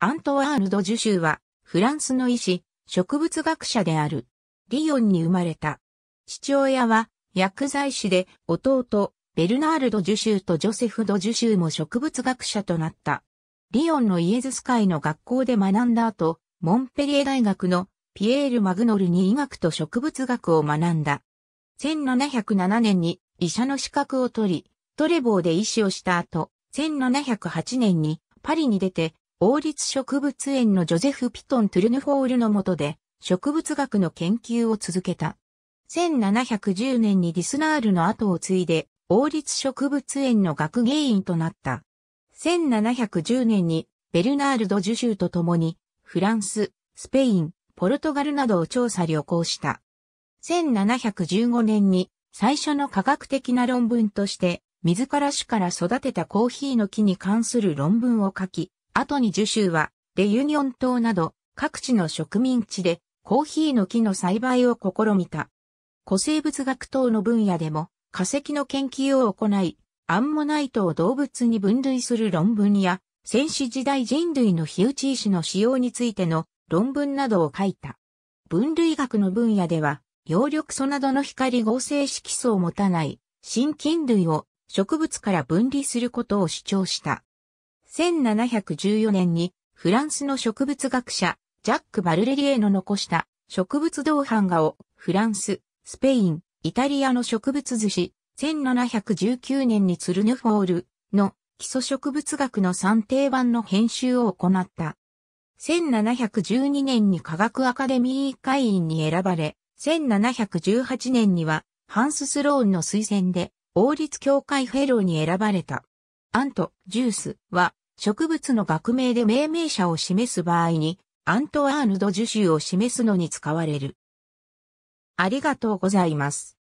アントワールド・ジュシューは、フランスの医師、植物学者である。リヨンに生まれた。父親は、薬剤師で、弟、ベルナールド・ジュシューとジョセフ・ド・ジュシューも植物学者となった。リヨンのイエズス会の学校で学んだ後、モンペリエ大学のピエール・マグノルに医学と植物学を学んだ。1707年に医者の資格を取り、トレボーで医師をした後、1708年にパリに出て王立植物園のジョゼフ・ピトン・トゥルヌフォールの下で植物学の研究を続けた。1710年にディスナールの後を継いで王立植物園の学芸員となった。1710年にベルナールド・ジュシューと共にフランス、スペイン、ポルトガルなどを調査旅行した。1715年に最初の科学的な論文として自ら種から育てたコーヒーの木に関する論文を書き、後に樹州は、レユニオン島など、各地の植民地で、コーヒーの木の栽培を試みた。古生物学等の分野でも、化石の研究を行い、アンモナイトを動物に分類する論文や、戦死時代人類の火打ち石の使用についての論文などを書いた。分類学の分野では、葉緑素などの光合成色素を持たない、真菌類を植物から分離することを主張した。1714年にフランスの植物学者ジャック・バルレリエの残した植物銅版画をフランス、スペイン、イタリアの植物図誌1719年にツルヌフォールの基礎植物学の算定版の編集を行った。1712年に科学アカデミー会員に選ばれ、1718年にはハンス・スローンの推薦で王立協会フェローに選ばれた。アント・ジュースは植物の学名で命名者を示す場合に、アントワーヌド樹種を示すのに使われる。ありがとうございます。